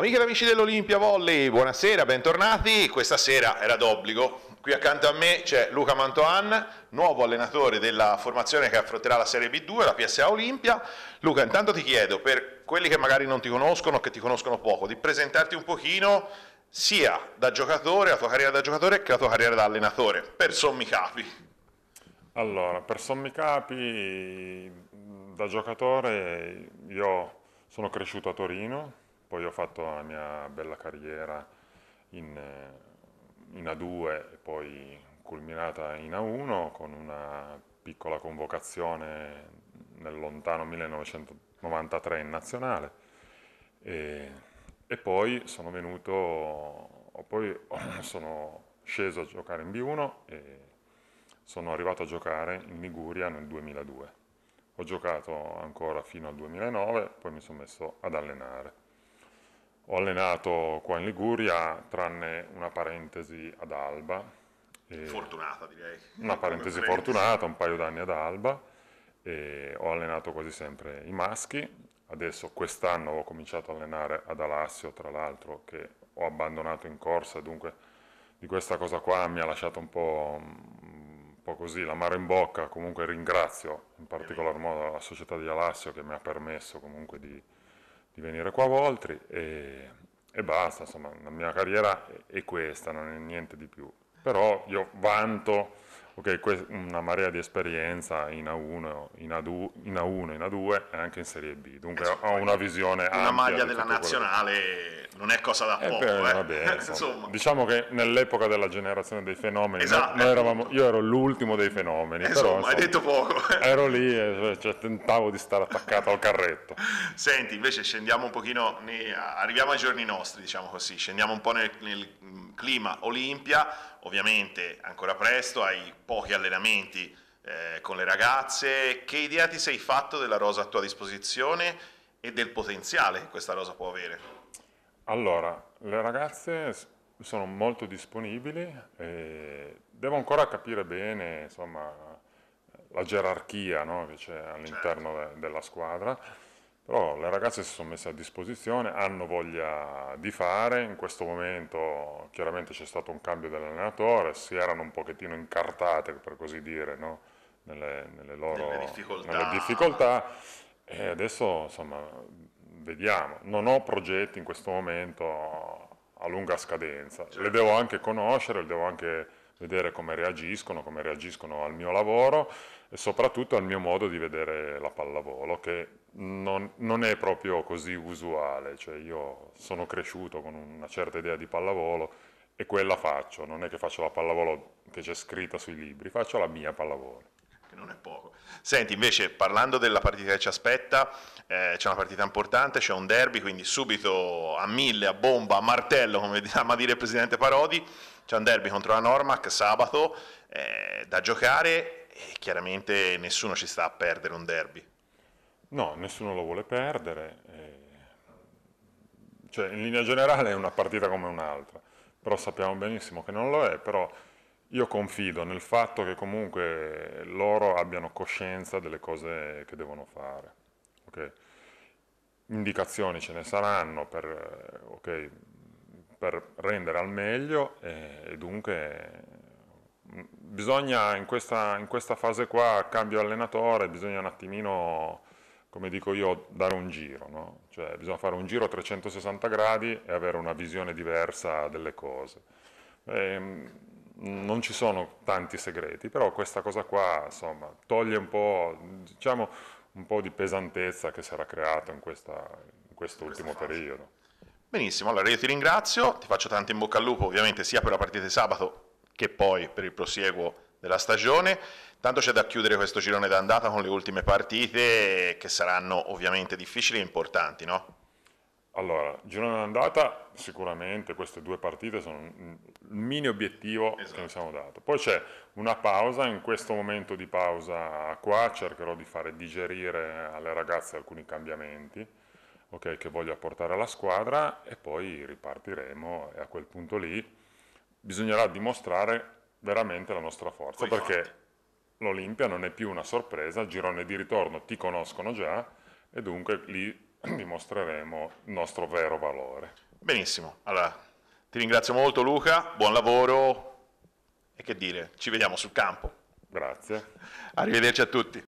Amiche e amici dell'Olimpia Volley, buonasera, bentornati. Questa sera era d'obbligo. Qui accanto a me c'è Luca Mantoan, nuovo allenatore della formazione che affronterà la Serie B2, la PSA Olimpia. Luca, intanto ti chiedo, per quelli che magari non ti conoscono o che ti conoscono poco, di presentarti un pochino sia da giocatore, la tua carriera da giocatore, che la tua carriera da allenatore, per sommi capi. Allora, per sommi capi, da giocatore io sono cresciuto a Torino, poi ho fatto la mia bella carriera in, in A2 e poi culminata in A1 con una piccola convocazione nel lontano 1993 in nazionale e, e poi sono venuto, poi sono sceso a giocare in B1 e sono arrivato a giocare in Liguria nel 2002. Ho giocato ancora fino al 2009, poi mi sono messo ad allenare. Ho allenato qua in Liguria, tranne una parentesi ad Alba. fortunata direi. Una parentesi fortunata, un paio d'anni ad Alba. ho allenato quasi sempre i maschi. Adesso quest'anno ho cominciato a allenare ad Alassio, tra l'altro, che ho abbandonato in corsa, dunque di questa cosa qua mi ha lasciato un po', un po così l'amaro in bocca. Comunque ringrazio in particolar modo la società di Alassio che mi ha permesso comunque di di venire qua a Voltri e, e basta, insomma la mia carriera è questa, non è niente di più. Però io vanto ok, una marea di esperienza in A1, in A2, in, A1, in A2 e anche in Serie B, dunque esatto, ho una visione Una maglia della nazionale quello. non è cosa da eh poco, beh, eh. vabbè, insomma. Diciamo che nell'epoca della generazione dei fenomeni, esatto, noi, eravamo, io ero l'ultimo dei fenomeni, esatto, però, insomma, hai detto poco. ero lì e cioè, cioè, tentavo di stare attaccato al carretto. Senti, invece scendiamo un pochino, arriviamo ai giorni nostri, diciamo così, scendiamo un po' nel, nel clima Olimpia, ovviamente ancora presto, hai pochi allenamenti eh, con le ragazze, che idea ti sei fatto della rosa a tua disposizione e del potenziale che questa rosa può avere? Allora, le ragazze sono molto disponibili, devo ancora capire bene insomma, la gerarchia no, che c'è all'interno certo. de della squadra però le ragazze si sono messe a disposizione, hanno voglia di fare, in questo momento chiaramente c'è stato un cambio dell'allenatore, si erano un pochettino incartate per così dire no? nelle, nelle, loro nelle difficoltà. Nelle difficoltà e adesso insomma vediamo, non ho progetti in questo momento a lunga scadenza, certo. le devo anche conoscere, le devo anche vedere come reagiscono, come reagiscono al mio lavoro e soprattutto al mio modo di vedere la pallavolo, che non, non è proprio così usuale, cioè io sono cresciuto con una certa idea di pallavolo e quella faccio, non è che faccio la pallavolo che c'è scritta sui libri, faccio la mia pallavolo che non è poco. Senti, invece parlando della partita che ci aspetta, eh, c'è una partita importante, c'è un derby, quindi subito a mille, a bomba, a martello, come ama dire il presidente Parodi, c'è un derby contro la Normac sabato eh, da giocare e chiaramente nessuno ci sta a perdere un derby. No, nessuno lo vuole perdere. Eh... Cioè, in linea generale è una partita come un'altra, però sappiamo benissimo che non lo è, però io confido nel fatto che comunque loro abbiano coscienza delle cose che devono fare. Okay? Indicazioni ce ne saranno per, eh, okay, per rendere al meglio e, e dunque mm, bisogna in questa, in questa, fase qua, cambio allenatore, bisogna un attimino, come dico io, dare un giro, no? cioè bisogna fare un giro a 360 gradi e avere una visione diversa delle cose. E, ehm, non ci sono tanti segreti, però questa cosa qua insomma, toglie un po', diciamo, un po' di pesantezza che si era creata in, in, questo ultimo periodo. Benissimo, allora io ti ringrazio, ti faccio tanto in bocca al lupo ovviamente sia per la partita di sabato che poi per il prosieguo della stagione. Tanto c'è da chiudere questo girone d'andata con le ultime partite che saranno ovviamente difficili e importanti, no? Allora, girone d'andata sicuramente queste due partite sono il mini obiettivo esatto. che mi siamo dato. Poi c'è una pausa, in questo momento di pausa qua cercherò di fare digerire alle ragazze alcuni cambiamenti okay, che voglio apportare alla squadra e poi ripartiremo e a quel punto lì bisognerà dimostrare veramente la nostra forza poi perché fatti. l'Olimpia non è più una sorpresa, il girone di ritorno ti conoscono già e dunque lì dimostreremo il nostro vero valore. Benissimo, allora ti ringrazio molto Luca, buon lavoro e che dire, ci vediamo sul campo. Grazie. Arrivederci a tutti.